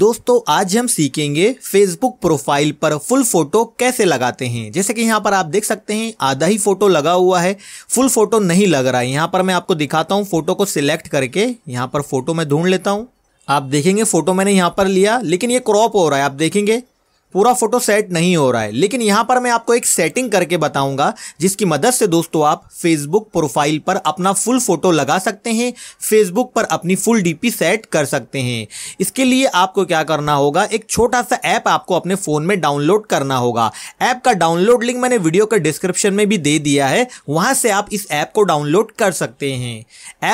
दोस्तों आज हम सीखेंगे फेसबुक प्रोफाइल पर फुल फोटो कैसे लगाते हैं जैसे कि यहाँ पर आप देख सकते हैं आधा ही फोटो लगा हुआ है फुल फोटो नहीं लग रहा है यहाँ पर मैं आपको दिखाता हूँ फोटो को सिलेक्ट करके यहाँ पर फोटो मैं ढूंढ लेता हूँ आप देखेंगे फोटो मैंने यहाँ पर लिया लेकिन ये क्रॉप हो रहा है आप देखेंगे पूरा फोटो सेट नहीं हो रहा है लेकिन यहाँ पर मैं आपको एक सेटिंग करके बताऊंगा जिसकी मदद से दोस्तों आप फेसबुक प्रोफाइल पर अपना फुल फोटो लगा सकते हैं फेसबुक पर अपनी फुल डीपी सेट कर सकते हैं इसके लिए आपको क्या करना होगा एक छोटा सा ऐप आपको अपने फ़ोन में डाउनलोड करना होगा ऐप का डाउनलोड लिंक मैंने वीडियो के डिस्क्रिप्शन में भी दे दिया है वहाँ से आप इस ऐप को डाउनलोड कर सकते हैं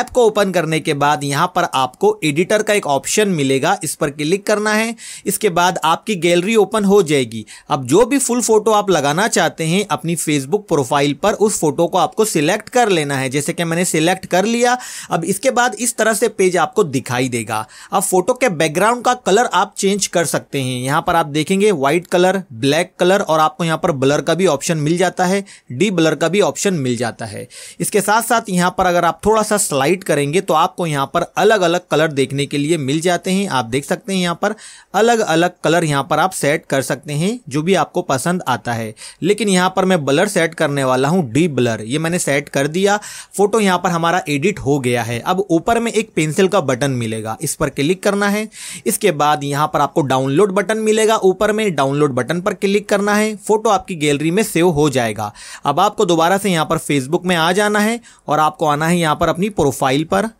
ऐप को ओपन करने के बाद यहाँ पर आपको एडिटर का एक ऑप्शन मिलेगा इस पर क्लिक करना है इसके बाद आपकी गैलरी ओपन हो जाएगी अब जो भी फुल फोटो आप लगाना चाहते हैं अपनी फेसबुक प्रोफाइल पर उस फोटो को आपको सिलेक्ट कर लेना है जैसे कि मैंने सिलेक्ट कर लिया अब इसके बाद इस तरह से पेज आपको दिखाई देगा अब फोटो के बैकग्राउंड का कलर आप चेंज कर सकते हैं यहाँ पर आप देखेंगे व्हाइट कलर ब्लैक कलर और आपको यहाँ पर ब्लर का भी ऑप्शन मिल जाता है डी ब्लर का भी ऑप्शन मिल जाता है इसके साथ साथ यहाँ पर अगर आप थोड़ा सा स्लाइड करेंगे तो आपको यहाँ पर अलग अलग कलर देखने के लिए मिल जाते हैं आप देख सकते हैं यहाँ पर अलग अलग कलर यहाँ पर आप सेट कर कर सकते हैं जो भी आपको पसंद आता है लेकिन यहाँ पर मैं ब्लर सेट करने वाला हूँ डीप ब्लर ये मैंने सेट कर दिया फोटो यहाँ पर हमारा एडिट हो गया है अब ऊपर में एक पेंसिल का बटन मिलेगा इस पर क्लिक करना है इसके बाद यहाँ पर आपको डाउनलोड बटन मिलेगा ऊपर में डाउनलोड बटन पर क्लिक करना है फोटो आपकी गैलरी में सेव हो जाएगा अब आपको दोबारा से यहाँ पर फेसबुक में आ जाना है और आपको आना है यहाँ पर अपनी प्रोफाइल पर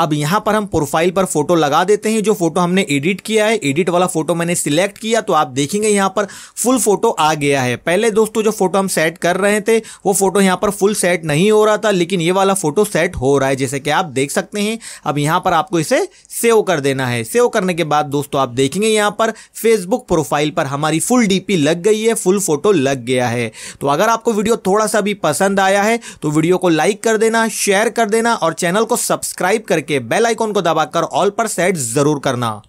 अब यहाँ पर हम प्रोफाइल पर फोटो लगा देते हैं जो फोटो हमने एडिट किया है एडिट वाला फोटो मैंने सिलेक्ट किया तो आप देखेंगे यहाँ पर फुल फोटो आ गया है पहले दोस्तों जो फोटो हम सेट कर रहे थे वो फोटो यहाँ पर फुल सेट नहीं हो रहा था लेकिन ये वाला फोटो सेट हो रहा है जैसे कि आप देख सकते हैं अब यहाँ पर आपको इसे सेव कर देना है सेव करने के बाद दोस्तों आप देखेंगे यहाँ पर फेसबुक प्रोफाइल पर हमारी फुल डीपी लग गई है फुल फोटो लग गया है तो अगर आपको वीडियो थोड़ा सा भी पसंद आया है तो वीडियो को लाइक कर देना शेयर कर देना और चैनल को सब्सक्राइब करके करके बेल आइकॉन को दबाकर ऑल पर सेट जरूर करना